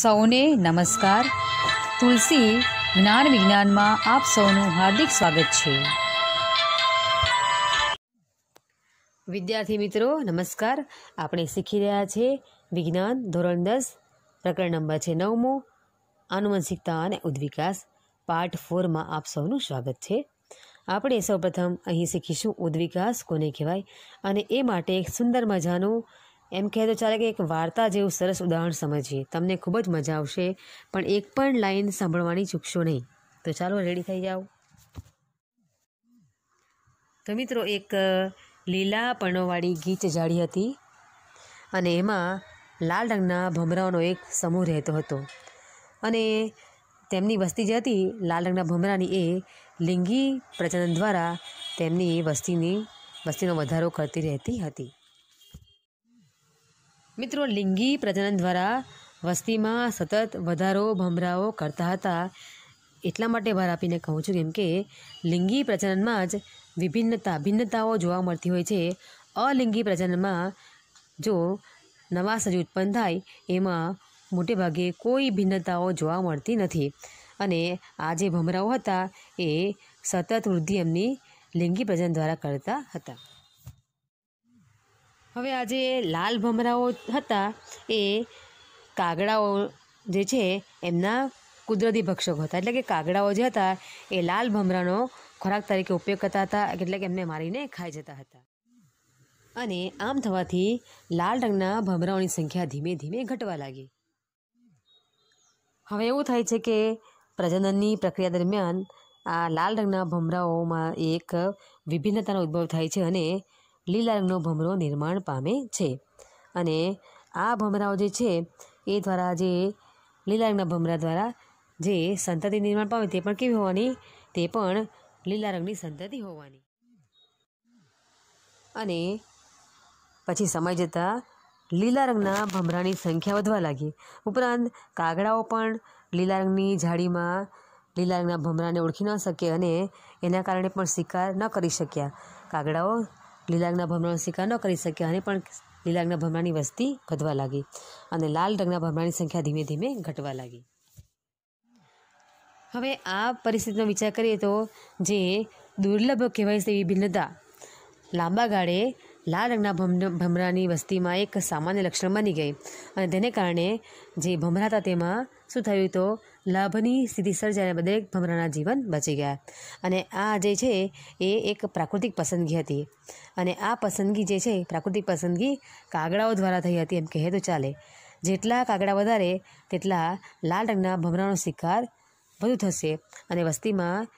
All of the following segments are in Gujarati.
સૌને નમસ્કાર તુલસી જ્ઞાન વિજ્ઞાનમાં આપ સૌનું હાર્દિક સ્વાગત છે વિદ્યાર્થી મિત્રો નમસ્કાર આપણે શીખી રહ્યા છીએ વિજ્ઞાન ધોરણ દસ પ્રકરણ નંબર છે નવમો આનુવંશિકતા અને ઉદ્વિકાસ પાર્ટ ફોરમાં આપ સૌનું સ્વાગત છે આપણે સૌપ્રથમ અહીં શીખીશું ઉદ્વિકાસ કોને કહેવાય અને એ માટે એક સુંદર મજાનું એમ કહે તો ચાલે કે એક વાર્તા જેવું સરસ ઉદાહરણ સમજીએ તમને ખૂબ જ મજા આવશે પણ એક પણ લાઈન સાંભળવાની ચૂકશો નહીં તો ચાલો રેડી થઈ જાઓ તો મિત્રો એક લીલા પર્ણોવાળી ગીચ જાળી હતી અને એમાં લાલ રંગના ભમરાઓનો એક સમૂહ રહેતો હતો અને તેમની વસ્તી જે હતી લાલ રંગના ભમરાની એ લિંગી પ્રજનન દ્વારા તેમની વસ્તીની વસ્તીનો વધારો કરતી રહેતી હતી મિત્રો લિંગી પ્રજનન દ્વારા વસ્તીમાં સતત વધારો ભમરાઓ કરતા હતા એટલા માટે ભાર આપીને કહું છું કેમ કે લિંગી પ્રજનનમાં જ વિભિન્નતા ભિન્નતાઓ જોવા મળતી હોય છે અલિંગી પ્રજનનમાં જો નવા સજીવ ઉત્પન્ન થાય એમાં મોટેભાગે કોઈ ભિન્નતાઓ જોવા મળતી નથી અને આ જે ભમરાઓ હતા એ સતત વૃદ્ધિ એમની લિંગી પ્રજનન દ્વારા કરતા હતા હવે આ જે લાલ ભમરાઓ હતા એ કાગડાઓ જે છે એમના કુદરતી ભક્ષકો હતા એટલે કે કાગડાઓ જે હતા એ લાલ ભમરાનો ખોરાક તરીકે ઉપયોગ કરતા હતા એટલે કે એમને મારીને ખાઈ જતા હતા અને આમ થવાથી લાલ રંગના ભમરાઓની સંખ્યા ધીમે ધીમે ઘટવા લાગી હવે એવું થાય છે કે પ્રજનનની પ્રક્રિયા દરમિયાન આ લાલ રંગના ભમરાઓમાં એક વિભિન્નતાનો ઉદ્ભવ થાય છે અને લીલા રંગનો ભમરો નિર્માણ પામે છે અને આ ભમરાઓ જે છે એ દ્વારા જે લીલા રંગના ભમરા દ્વારા જે સંતતિ નિર્માણ પામે તે પણ કેવી હોવાની તે પણ લીલા રંગની સંતતિ હોવાની અને પછી સમય જતાં લીલા રંગના ભમરાની સંખ્યા વધવા લાગી ઉપરાંત કાગડાઓ પણ લીલા રંગની જાળીમાં લીલા રંગના ભમરાને ઓળખી ન શકે અને એના કારણે પણ શિકાર ન કરી શક્યા કાગડાઓ લીલા ભમરાનો શિકાર ન કરી શક્યા અને પણ લીલા ભમરાની વસ્તી વધવા લાગી અને લાલ રંગના ભમરાની સંખ્યા ધીમે ધીમે ઘટવા લાગી હવે આ પરિસ્થિતિનો વિચાર કરીએ તો જે દુર્લભ કહેવાય તેવી ભિન્નતા લાંબા ગાળે લાલ રંગના ભમરાની વસ્તીમાં એક સામાન્ય લક્ષણ બની ગઈ અને તેને કારણે જે ભમરા હતા તેમાં શું થયું તો લાભની સ્થિતિ સર્જાઈને દરેક ભમરાના જીવન બચી ગયા અને આ જે છે એ એક પ્રાકૃતિક પસંદગી હતી અને આ પસંદગી જે છે પ્રાકૃતિક પસંદગી કાગડાઓ દ્વારા થઈ હતી એમ કહે તો ચાલે જેટલા કાગડા વધારે તેટલા લાલ રંગના ભમરાનો શિકાર વધુ થશે અને વસ્તીમાં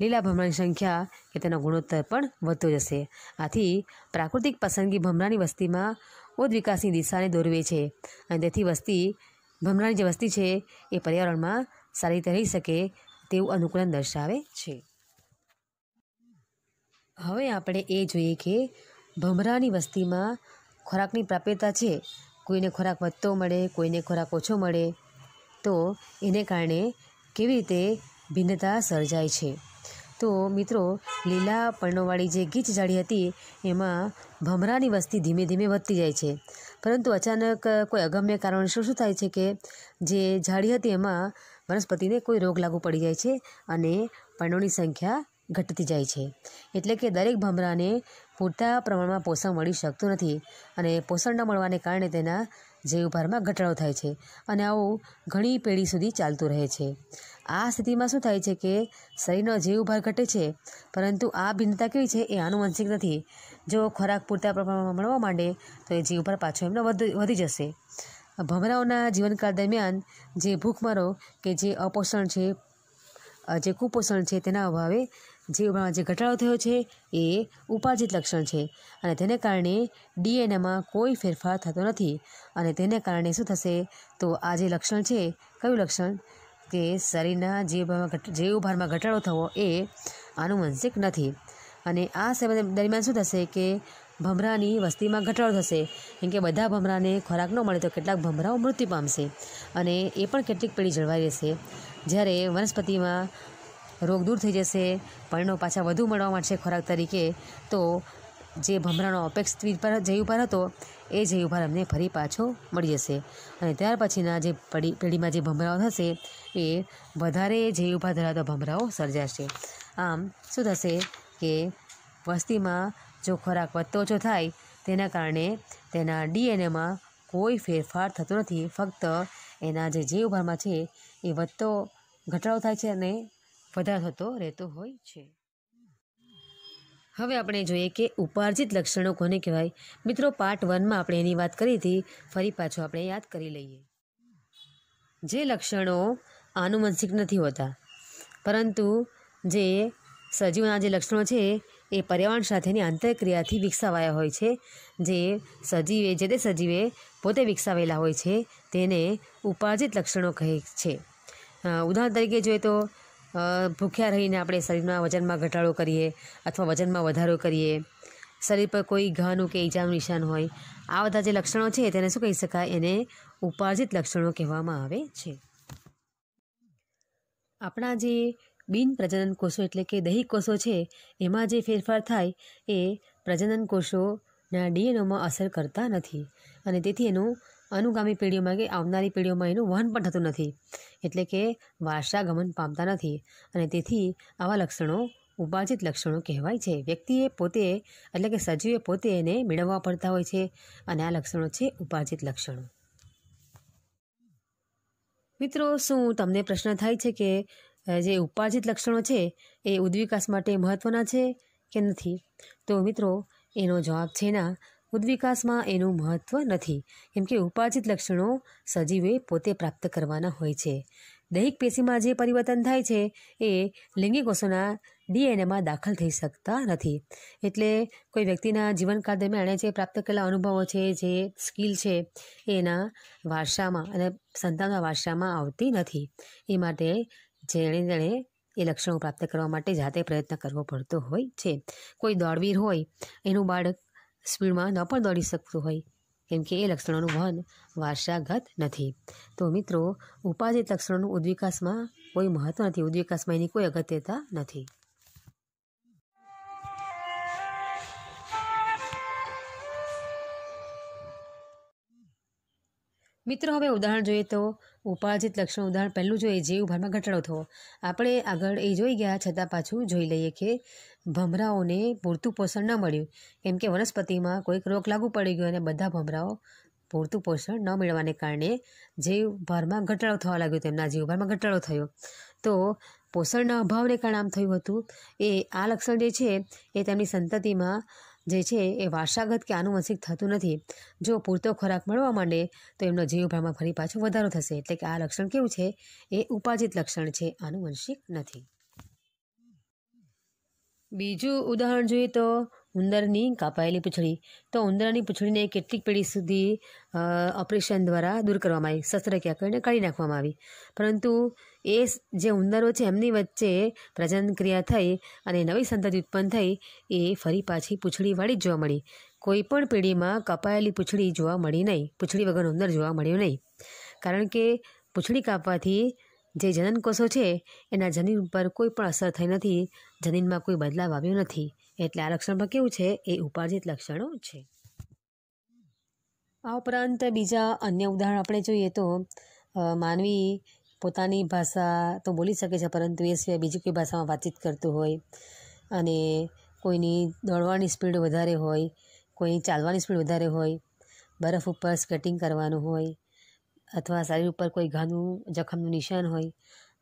લીલા ભમરાની સંખ્યા કે તેનો ગુણોત્તર પણ વધતો જશે આથી પ્રાકૃતિક પસંદગી ભમરાની વસ્તીમાં ઉદ્વિકાસની દિશાને દોરવે છે અને તેથી વસ્તી ભમરાની જે વસ્તી છે એ પર્યાવરણમાં સારી રીતે રહી શકે તેવું અનુકૂળન દર્શાવે છે હવે આપણે એ જોઈએ કે ભમરાની વસ્તીમાં ખોરાકની પ્રાપ્યતા છે કોઈને ખોરાક વધતો મળે કોઈને ખોરાક ઓછો મળે તો એને કારણે કેવી રીતે ભિન્નતા સર્જાય છે તો મિત્રો લીલા પર્ણોવાળી જે ગીચ જાળી હતી એમાં ભમરાની વસ્તી ધીમે ધીમે વધતી જાય છે પરંતુ અચાનક કોઈ અગમ્ય કારણ શું શું થાય છે કે જે ઝાડી હતી એમાં વનસ્પતિને કોઈ રોગ લાગુ પડી જાય છે અને પર્ણોની સંખ્યા ઘટતી જાય છે એટલે કે દરેક ભમરાને પૂરતા પ્રમાણમાં પોષણ મળી શકતું નથી અને પોષણ ન મળવાને કારણે તેના જૈવભારમાં ઘટાડો થાય છે અને આવું ઘણી પેઢી સુધી ચાલતું રહે છે આ સ્થિતિમાં શું થાય છે કે શરીરનો જૈવભાર ઘટે છે પરંતુ આ ભિન્નતા કેવી છે એ આનુવંશિક નથી જો ખોરાક પૂરતા પ્રમાણમાં મળવા માંડે તો એ જૈવભાર પાછો એમનો વધી જશે ભમરાઓના જીવનકાળ દરમિયાન જે ભૂખમરો કે જે અપોષણ છે જે કુપોષણ છે તેના અભાવે જીવમાં જે ઘટાડો થયો છે એ ઉપાર્જિત લક્ષણ છે અને તેને કારણે ડીએનએમાં કોઈ ફેરફાર થતો નથી અને તેને કારણે શું થશે તો આ જે લક્ષણ છે કયું લક્ષણ કે શરીરના જીવભારમાં જીવભારમાં ઘટાડો થવો એ આનુવંશિક નથી અને આ સમય દરમિયાન શું થશે કે ભમરાની વસ્તીમાં ઘટાડો થશે કેમ કે બધા ભમરાને ખોરાક ન મળે તો કેટલાક ભમરાઓ મૃત્યુ પામશે અને એ પણ કેટલીક પેઢી જળવાઈ રહેશે જ્યારે વનસ્પતિમાં રોગ દૂર થઈ જશે પર્ણો પાછા વધુ મળવા માંડશે ખોરાક તરીકે તો જે ભમરાનો અપેક્ષ પર જૈવ ભાર હતો એ જૈવ ભાર અમને ફરી પાછો મળી જશે અને ત્યાર પછીના જે પડી પેઢીમાં જે ભમરાઓ થશે એ વધારે જૈવ ઉભા ધરાવતો ભમરાઓ સર્જાશે આમ શું થશે કે વસ્તીમાં જો ખોરાક વધતો ઓછો થાય તેના કારણે તેના ડીએનએમાં કોઈ ફેરફાર થતો નથી ફક્ત એના જે જીવભારમાં છે એ વધતો ઘટાડો થાય છે અને વધારો થતો રહેતો હોય છે હવે આપણે જોઈએ કે ઉપાર્જિત લક્ષણો કોને કહેવાય મિત્રો પાર્ટ વનમાં આપણે એની વાત કરી હતી ફરી પાછો આપણે યાદ કરી લઈએ જે લક્ષણો આનુવંશિક નથી હોતા પરંતુ જે સજીવના જે લક્ષણો છે એ પર્યાવરણ સાથેની આંતરક્રિયાથી વિકસાવાયા હોય છે જે સજીવે જે તે સજીવે પોતે વિકસાવેલા હોય છે તેને ઉપાર્જિત લક્ષણો કહે છે ઉદાહરણ તરીકે જોઈએ તો ભૂખ્યા રહીને આપણે શરીરમાં વજનમાં ઘટાડો કરીએ અથવા વજનમાં વધારો કરીએ શરીર પર કોઈ ઘાનું કે ઈજાનું નિશાન હોય આ બધા જે લક્ષણો છે તેને શું કહી શકાય એને ઉપાર્જિત લક્ષણો કહેવામાં આવે છે આપણા જે બિન પ્રજનન કોષો એટલે કે દૈહિક કોષો છે એમાં જે ફેરફાર થાય એ પ્રજનન કોષોના ડીએનઓમાં અસર કરતા નથી અને તેથી એનું અનુગામી પેઢીઓમાં કે આવનારી પેઢીઓમાં એનું વહન પણ થતું નથી એટલે કે વારસાગમન પામતા નથી અને તેથી આવા લક્ષણો ઉપાર્જિત લક્ષણો કહેવાય છે વ્યક્તિએ પોતે એટલે કે સજીવે પોતે એને મેળવવા પડતા હોય છે અને આ લક્ષણો છે ઉપાર્જિત લક્ષણો મિત્રો શું તમને પ્રશ્ન થાય છે કે જે ઉપાર્જિત લક્ષણો છે એ ઉદ્વિકાસ માટે મહત્ત્વના છે કે નથી તો મિત્રો એનો જવાબ છે ના ઉદ્વિકાસમાં એનું મહત્ત્વ નથી કેમ કે ઉપાર્જિત લક્ષણો સજીવે પોતે પ્રાપ્ત કરવાના હોય છે દૈહિક પેશીમાં જે પરિવર્તન થાય છે એ લિંગી કોષોના ડીએનએમાં દાખલ થઈ શકતા નથી એટલે કોઈ વ્યક્તિના જીવનકાળ દરમિયાન એણે જે પ્રાપ્ત કરેલા અનુભવો છે જે સ્કિલ છે એના વારસામાં અને સંતાનના વારસામાં આવતી નથી એ માટે જેણે તેણે એ લક્ષણો પ્રાપ્ત કરવા માટે જાતે પ્રયત્ન કરવો પડતો હોય છે કોઈ દોડવીર હોય એનું બાળક સ્પીડમાં ન પણ દોડી શકતું હોય કેમ કે એ લક્ષણોનું વહન વારસાગત નથી તો મિત્રો ઉપાધિત લક્ષણોનું ઉદ્વિકાસમાં કોઈ મહત્ત્વ નથી ઉદ્વિકાસમાં એની કોઈ અગત્યતા નથી મિત્રો હવે ઉદાહરણ જોઈએ તો ઉપાર્જિત લક્ષણ ઉદાહરણ પહેલું જોઈએ જીવ ભારમાં ઘટાડો થવો આપણે આગળ એ જોઈ ગયા છતાં પાછું જોઈ લઈએ કે ભમરાઓને પૂરતું પોષણ ન મળ્યું કેમ કે વનસ્પતિમાં કોઈક રોગ લાગુ પડી ગયો અને બધા ભમરાઓ પૂરતું પોષણ ન મેળવાને કારણે જીવ ભારમાં ઘટાડો થવા લાગ્યો તેમના જીવભારમાં ઘટાડો થયો તો પોષણના અભાવને કારણે આમ થયું હતું એ આ લક્ષણ જે છે એ તેમની સંતતિમાં જે છે એ વારસાગત કે આનુવંશિક થતું નથી જો પૂરતો ખોરાક મળવા માંડે તો એમનો જીવભારમાં ફરી પાછો વધારો થશે એટલે કે આ લક્ષણ કેવું છે એ ઉપાજિત લક્ષણ છે આનુવંશિક નથી બીજું ઉદાહરણ જોઈએ તો ઉંદરની કાપાયેલી પૂંછડી તો ઉંદરની પૂંછડીને કેટલીક પેઢી સુધી ઓપરેશન દ્વારા દૂર કરવામાં આવી શસ્ત્રક્રિયા કરીને કાઢી નાખવામાં આવી પરંતુ એ જે ઉંદરો છે એમની વચ્ચે પ્રજનન ક્રિયા થઈ અને નવી સંતતિ ઉત્પન્ન થઈ એ ફરી પાછી પૂંછડીવાળી જ જોવા મળી કોઈ પણ પેઢીમાં કપાયેલી પૂંછડી જોવા મળી નહીં પૂંછડી વગર ઉંદર જોવા મળ્યું નહીં કારણ કે પૂંછડી કાપવાથી જે જનન કોષો છે એના જનીન ઉપર કોઈ પણ અસર થઈ નથી જનીનમાં કોઈ બદલાવ આવ્યો નથી એટલે આ આરક્ષણમાં કેવું છે એ ઉપાર્જિત લક્ષણો છે આ ઉપરાંત બીજા અન્ય ઉદાહરણ આપણે જોઈએ તો માનવી પોતાની ભાષા તો બોલી શકે છે પરંતુ એ સિવાય બીજી કોઈ ભાષામાં વાતચીત કરતું હોય અને કોઈની દોડવાની સ્પીડ વધારે હોય કોઈની ચાલવાની સ્પીડ વધારે હોય બરફ ઉપર સ્કેટિંગ કરવાનું હોય અથવા શરીર ઉપર કોઈ ઘાનું જખમનું નિશાન હોય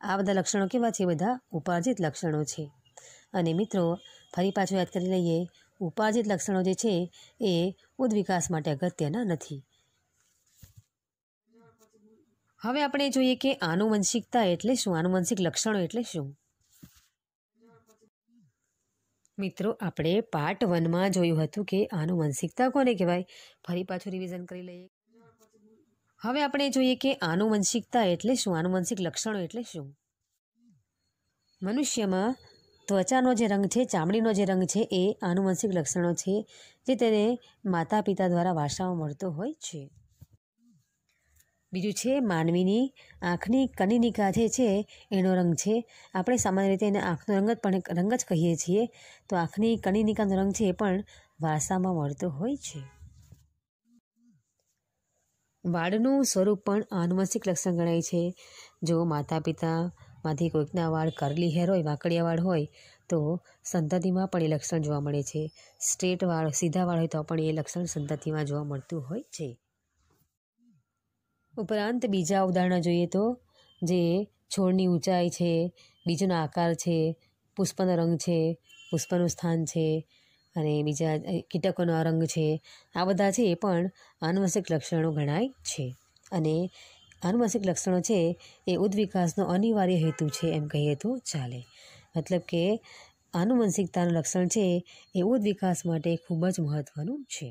આ બધા લક્ષણો કેવા છે એ બધા ઉપાર્જિત લક્ષણો છે અને મિત્રો ફરી પાછું યાદ કરી લઈએ ઉપાર્જિત લક્ષણો જે છે એ ઉદ્વિકાસ માટે અગત્યના નથી હવે આપણે જોઈએ કે આનુવંશિકતા એટલે શું આનુવંશિક લક્ષણો એટલે શું મિત્રો આપણે પાર્ટ વનમાં જોયું હતું કે આનુવંશિકતા કોને કહેવાય ફરી પાછું રિવિઝન કરી લઈએ હવે આપણે જોઈએ કે આનુવંશિકતા એટલે શું આનુવંશિક લક્ષણો એટલે શું મનુષ્યમાં ત્વચાનો જે રંગ છે ચામડીનો જે રંગ છે એ આનુવંશિક લક્ષણો છે જે તેને માતા પિતા દ્વારા વારસામાં મળતો હોય છે બીજું છે માનવીની આંખની કનિનિકા જે છે એનો રંગ છે આપણે સામાન્ય રીતે એને આંખનો રંગ જ પણ રંગ જ કહીએ છીએ તો આંખની કનિનિકાનો રંગ છે એ પણ વારસામાં મળતો હોય છે વાળનું સ્વરૂપ પણ આનુવંશિક લક્ષણ ગણાય છે જો માતા પિતા માંથી કોઈકના વાળ કરલી હેર હોય વાંકડિયા વાળ હોય તો સંતતિમાં પણ એ લક્ષણ જોવા મળે છે સ્ટ્રેટ વાળ સીધા વાળ હોય તો પણ એ લક્ષણ સંતતિમાં જોવા મળતું હોય છે ઉપરાંત બીજા ઉદાહરણ જોઈએ તો જે છોડની ઊંચાઈ છે બીજોનો આકાર છે પુષ્પનો રંગ છે પુષ્પનું સ્થાન છે અને બીજા કીટકોનો રંગ છે આ બધા છે એ પણ આનુવંશિક લક્ષણો ગણાય છે અને આનુવંશિક લક્ષણો છે એ ઉદ્વિકાસનો અનિવાર્ય હેતુ છે એમ કહીએ તો ચાલે મતલબ કે આનુવંશિકતાનું લક્ષણ છે એ ઉદ્વિકાસ માટે ખૂબ જ મહત્ત્વનું છે